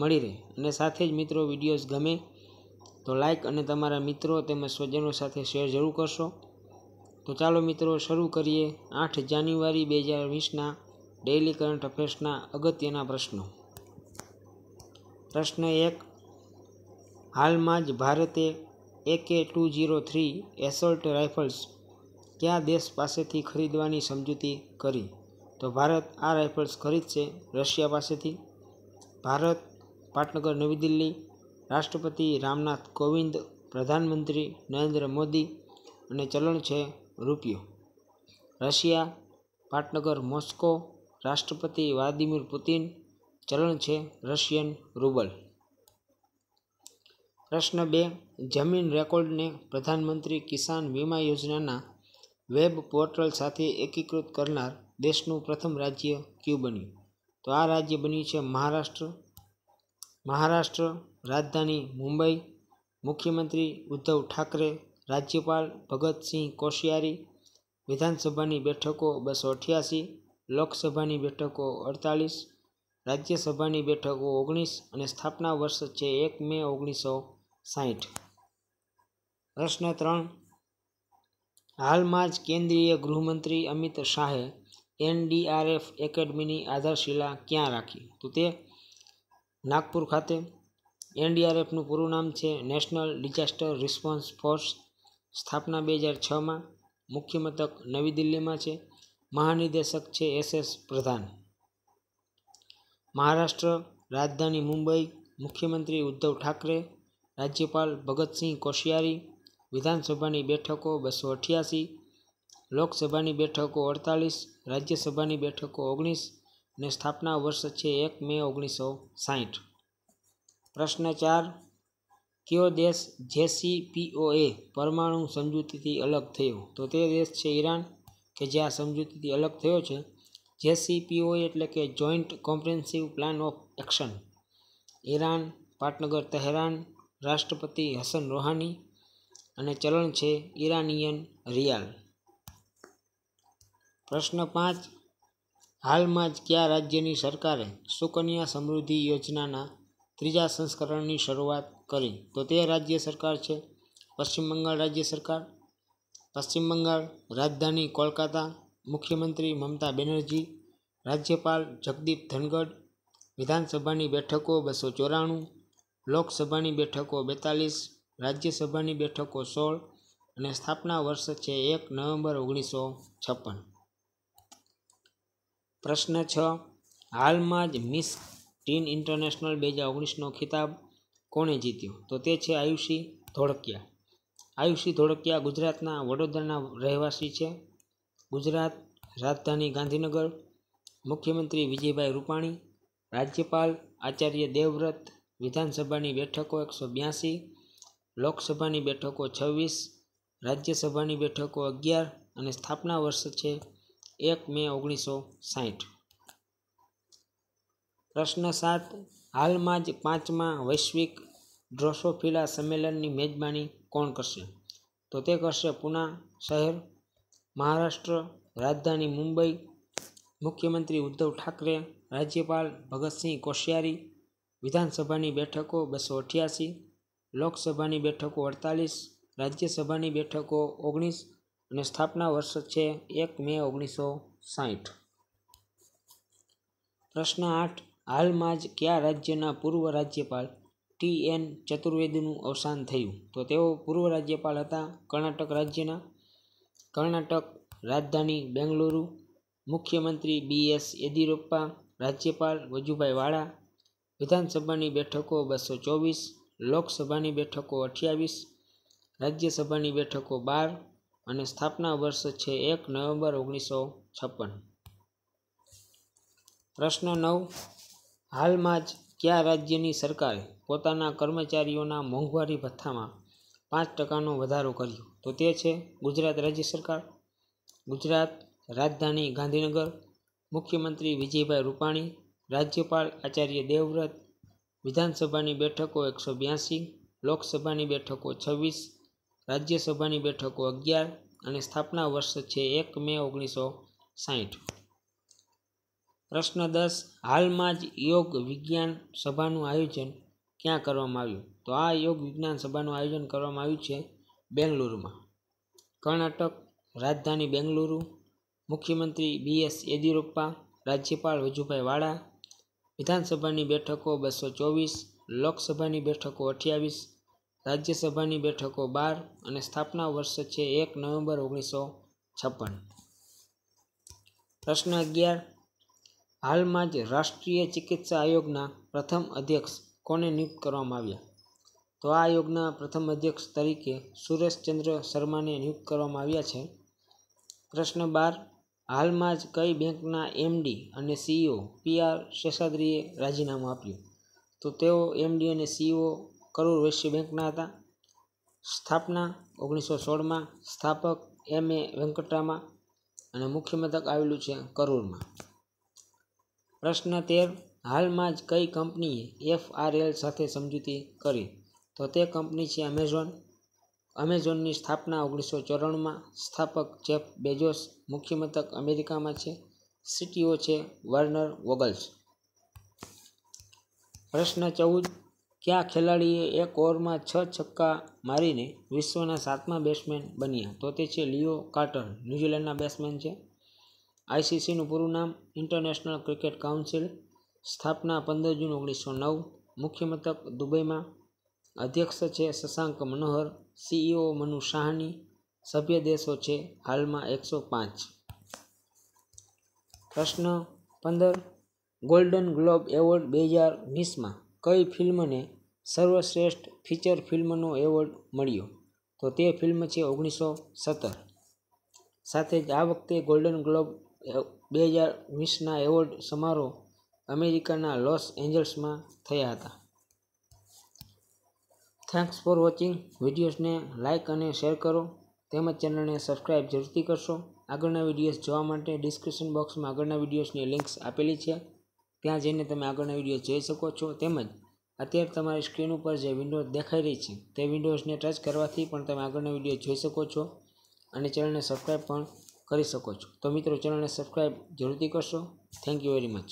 મળી રહે અને સાથે જ મિત્રો વિડીયોઝ ગમે તો લાઈક અને તમારા મિત્રો તેમજ સ્વજનો સાથે શેર જરૂર કરશો તો ચાલો મિત્રો શરૂ કરીએ આઠ જાન્યુઆરી બે હજાર વીસના ડેઇલી કરંટ અફેર્સના અગત્યના પ્રશ્નો પ્રશ્ન એક હાલમાં જ ભારતે AK two zero three assault rifles કયા દેશ પાસેથી ખરીદવાની સમજૂતી કરી તો ભારત આ રાઇફલ્સ ખરીદશે રશિયા પાસેથી ભારત પાટનગર નવી દિલ્હી રાષ્ટ્રપતિ રામનાથ કોવિંદ પ્રધાનમંત્રી નરેન્દ્ર મોદી અને ચલણ છે રૂપિયો રશિયા પાટનગર મોસ્કો રાષ્ટ્રપતિ વ્લાદિમીર પુતિન ચલણ છે રશિયન રૂબલ પ્રશ્ન બે જમીન રેકોર્ડને પ્રધાનમંત્રી કિસાન વીમા યોજનાના વેબ પોર્ટલ સાથે એકીકૃત કરનાર દેશનું પ્રથમ રાજ્ય ક્યુ બન્યું તો આ રાજ્ય બન્યું છે મહારાષ્ટ્ર મહારાષ્ટ્ર રાજધાની મુંબઈ મુખ્યમંત્રી ઉદ્ધવ ઠાકરે રાજ્યપાલ ભગતસિંહ કોશિયારી વિધાનસભાની બેઠકો બસો અઠ્યાસી લોકસભાની બેઠકો અડતાલીસ રાજ્યસભાની બેઠકો ઓગણીસ અને સ્થાપના વર્ષ છે એક મે ઓગણીસો સાહીઠ પ્રશ્ન ત્રણ હાલમાં જ કેન્દ્રીય ગૃહમંત્રી અમિત શાહે એનડીઆરએફ એકેડમીની આધારશિલા ક્યાં રાખી તો તે નાગપુર ખાતે એનડીઆરએફનું પૂરું નામ છે નેશનલ ડિઝાસ્ટર રિસ્પોન્સ ફોર્સ સ્થાપના બે હજાર છમાં મુખ્ય મથક નવી દિલ્હીમાં છે મહાનિદેશક છે એસએસ પ્રધાન મહારાષ્ટ્ર રાજધાની મુંબઈ મુખ્યમંત્રી ઉદ્ધવ ઠાકરે રાજ્યપાલ ભગતસિંહ કોશિયારી વિધાનસભાની બેઠકો બસો અઠ્યાસી લોકસભાની બેઠકો અડતાલીસ રાજ્યસભાની બેઠકો ઓગણીસ ને સ્થાપના વર્ષ છે એક મે ઓગણીસો સાહીઠ પ્રશ્ન ચાર કયો દેશ જેસીપીઓએ પરમાણુ સમજૂતીથી અલગ થયો તો તે દેશ છે ઈરાન કે જે આ સમજૂતીથી અલગ થયો છે જેસીપીઓએ એટલે કે joint comprehensive plan of action Iran પાટનગર તહેરાન રાષ્ટ્રપતિ હસન રોહાની અને ચલણ છે ઈરાનિયન રિયાલ પ્રશ્ન પાંચ હાલમાં જ કયા રાજ્યની સરકારે સુકન્યા સમૃદ્ધિ યોજનાના ત્રીજા સંસ્કરણની શરૂઆત કરી તો તે રાજ્ય સરકાર છે પશ્ચિમ બંગાળ રાજ્ય સરકાર પશ્ચિમ બંગાળ રાજધાની કોલકાતા મુખ્યમંત્રી મમતા બેનર્જી રાજ્યપાલ જગદીપ ધનગઢ વિધાનસભાની બેઠકો બસો ચોરાણું લોકસભાની બેઠકો બેતાલીસ રાજ્યસભાની બેઠકો સોળ અને સ્થાપના વર્ષ છે એક નવેમ્બર ઓગણીસો છપ્પન પ્રશ્ન છ હાલમાં જ મિસ ટીન ઇન્ટરનેશનલ બે હજાર ઓગણીસનો ખિતાબ કોણે જીત્યો તો તે છે આયુષી ધોળકિયા આયુષી ધોળકિયા ગુજરાતના વડોદરાના રહેવાસી છે ગુજરાત રાજધાની ગાંધીનગર મુખ્યમંત્રી વિજયભાઈ રૂપાણી રાજ્યપાલ આચાર્ય દેવવ્રત વિધાનસભાની બેઠકો એકસો બ્યાસી લોકસભાની બેઠકો છવ્વીસ રાજ્યસભાની બેઠકો અગિયાર અને સ્થાપના વર્ષ છે એક મે ઓગણીસો સાહીઠ પ્રશ્ન સાત હાલમાં જ પાંચમા વૈશ્વિક ડ્રોસોફિલા સંમેલનની મેજબાની કોણ કરશે તો તે કરશે પુના શહેર મહારાષ્ટ્ર રાજધાની મુંબઈ મુખ્યમંત્રી ઉદ્ધવ ઠાકરે રાજ્યપાલ ભગતસિંહ કોશિયારી વિધાનસભાની બેઠકો બસો અઠ્યાસી લોકસભાની બેઠકો અડતાલીસ રાજ્યસભાની બેઠકો ઓગણીસ અને સ્થાપના વર્ષ છે એક મે ઓગણીસો સાહીઠ પ્રશ્ન આઠ હાલમાં જ કયા રાજ્યના પૂર્વ રાજ્યપાલ ટી એન ચતુર્વેદીનું અવસાન થયું તો તેઓ પૂર્વ રાજ્યપાલ હતા કર્ણાટક રાજ્યના કર્ણાટક રાજધાની બેંગલુરુ મુખ્યમંત્રી બી એસ યેદિયુરપ્પા રાજ્યપાલ વજુભાઈ વાળા વિધાનસભાની બેઠકો બસો ચોવીસ લોકસભાની બેઠકો અઠ્યાવીસ રાજ્યસભાની બેઠકો બાર અને સ્થાપના વર્ષ છે એક નવેમ્બર ઓગણીસો છપ્પન પ્રશ્ન નવ હાલમાં જ કયા રાજ્યની સરકારે પોતાના કર્મચારીઓના મોંઘવારી ભથ્થામાં પાંચ ટકાનો વધારો કર્યો તો તે છે ગુજરાત રાજ્ય સરકાર ગુજરાત રાજધાની ગાંધીનગર મુખ્યમંત્રી વિજયભાઈ રૂપાણી રાજ્યપાલ આચાર્ય દેવવ્રત વિધાનસભાની બેઠકો એકસો બ્યાસી લોકસભાની બેઠકો છવ્વીસ રાજ્યસભાની બેઠકો અગિયાર અને સ્થાપના વર્ષ છે એક મે ઓગણીસો સાહીઠ પ્રશ્ન દસ હાલમાં જ યોગ વિજ્ઞાન સભાનું આયોજન ક્યાં કરવામાં આવ્યું તો આ યોગ વિજ્ઞાન સભાનું આયોજન કરવામાં આવ્યું છે બેંગલુરુમાં કર્ણાટક રાજધાની બેંગલુરુ મુખ્યમંત્રી બી એસ યેદિયુરપ્પા રાજ્યપાલ વજુભાઈ વાળા વિધાનસભાની બેઠકો બસો ચોવીસ લોકસભાની બેઠકો અઠ્યાવીસ રાજ્યસભાની બેઠકો બાર અને સ્થાપના વર્ષ છે એક નવેમ્બર ઓગણીસો છપ્પન પ્રશ્ન અગિયાર હાલમાં જ રાષ્ટ્રીય ચિકિત્સા આયોગના પ્રથમ અધ્યક્ષ કોને નિયુક્ત કરવામાં આવ્યા તો આ આયોગના પ્રથમ અધ્યક્ષ તરીકે સુરેશચંદ્ર શર્માને નિયુક્ત કરવામાં આવ્યા છે પ્રશ્ન બાર હાલમાં જ કઈ બેંકના એમડી અને સીઈઓ પીઆર શેષાદ્રીએ રાજીનામું આપ્યું તો તેઓ એમડી અને સીઈઓ કરૂર વૈશ્ય બેંકના હતા સ્થાપના ઓગણીસો સોળમાં સ્થાપક એમ એ વેંકટરામા અને મુખ્ય મથક આવેલું છે કરૂરમાં પ્રશ્ન તેર હાલમાં જ કઈ કંપનીએ એફ એલ સાથે સમજૂતી કરી તો તે કંપની છે અમેઝોન અમેઝોનની સ્થાપના ઓગણીસો ચોરાણુંમાં સ્થાપક જેફ બેજોસ મુખ્ય મથક અમેરિકામાં છે સિટીઓ છે વાર્નર વોગલ્સ પ્રશ્ન ચૌદ કયા ખેલાડીએ એક ઓવરમાં છ છક્કા મારીને વિશ્વના સાતમા બેટ્સમેન બન્યા તો તે છે લિયો કાર્ટર ન્યૂઝીલેન્ડના બેટ્સમેન છે આઈસીસીનું પૂરું નામ ઇન્ટરનેશનલ ક્રિકેટ કાઉન્સિલ સ્થાપના પંદર જૂન ઓગણીસો નવ મુખ્ય મથક દુબઈમાં અધ્યક્ષ છે શશાંક મનોહર સીઈઓ મનુ શાહની સભ્ય દેશો છે હાલમાં એકસો પાંચ પ્રશ્ન પંદર ગોલ્ડન ગ્લોબ એવોર્ડ બે હજાર વીસમાં કઈ ફિલ્મને સર્વશ્રેષ્ઠ ફીચર ફિલ્મનો એવોર્ડ મળ્યો તો તે ફિલ્મ છે ઓગણીસો સત્તર સાથે જ આ વખતે ગોલ્ડન ગ્લોબ બે હજાર વીસના એવોર્ડ સમારોહ અમેરિકાના લોસ એન્જલ્સમાં થયા હતા થેન્ક્સ ફોર વોચિંગ વિડીયોઝને લાઇક અને શેર કરો તેમજ ચેનલને સબસ્ક્રાઇબ જરૂરથી કરશો આગળના વિડીયોઝ જોવા માટે ડિસ્ક્રિપ્શન બોક્સમાં આગળના વિડીયોઝની લિંક્સ આપેલી છે ત્યાં જઈને તમે આગળના વિડીયો જોઈ શકો છો તેમજ અત્યારે તમારી સ્ક્રીન ઉપર જે વિન્ડોઝ દેખાઈ રહી છે તે વિન્ડોઝને ટચ કરવાથી પણ તમે આગળનો વિડીયો જોઈ શકો છો અને ચેનલને સબસ્ક્રાઈબ પણ કરી શકો છો તો મિત્રો ચેનલને સબસ્ક્રાઈબ જરૂરથી કરશો થેન્ક યુ વેરી મચ